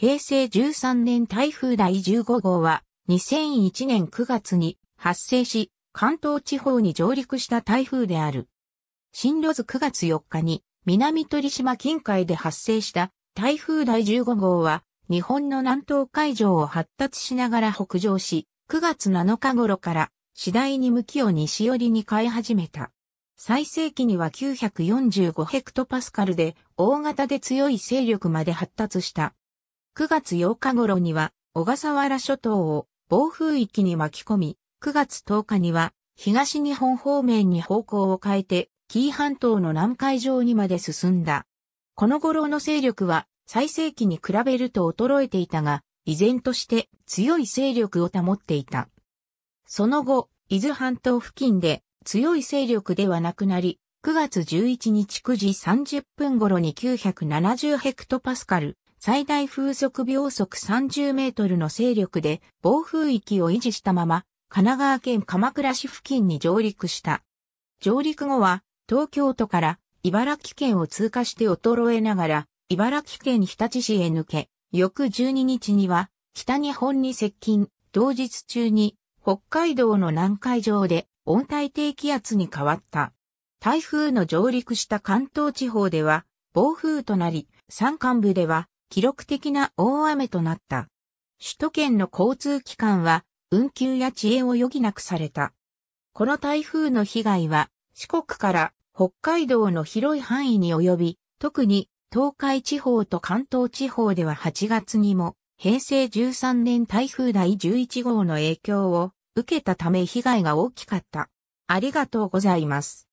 平成13年台風第15号は2001年9月に発生し、関東地方に上陸した台風である。進路図9月4日に南鳥島近海で発生した台風第15号は日本の南東海上を発達しながら北上し、9月7日頃から次第に向きを西寄りに変え始めた。最盛期には945ヘクトパスカルで大型で強い勢力まで発達した。9月8日頃には小笠原諸島を暴風域に巻き込み、9月10日には東日本方面に方向を変えて紀伊半島の南海上にまで進んだ。この頃の勢力は最盛期に比べると衰えていたが、依然として強い勢力を保っていた。その後、伊豆半島付近で強い勢力ではなくなり、9月11日9時30分頃に970ヘクトパスカル、最大風速秒速30メートルの勢力で暴風域を維持したまま、神奈川県鎌倉市付近に上陸した。上陸後は、東京都から茨城県を通過して衰えながら、茨城県日立市へ抜け、翌12日には、北日本に接近、同日中に、北海道の南海上で温帯低気圧に変わった。台風の上陸した関東地方では、暴風となり、山間部では記録的な大雨となった。首都圏の交通機関は運休や遅延を余儀なくされた。この台風の被害は四国から北海道の広い範囲に及び、特に東海地方と関東地方では8月にも平成13年台風第11号の影響を受けたため被害が大きかった。ありがとうございます。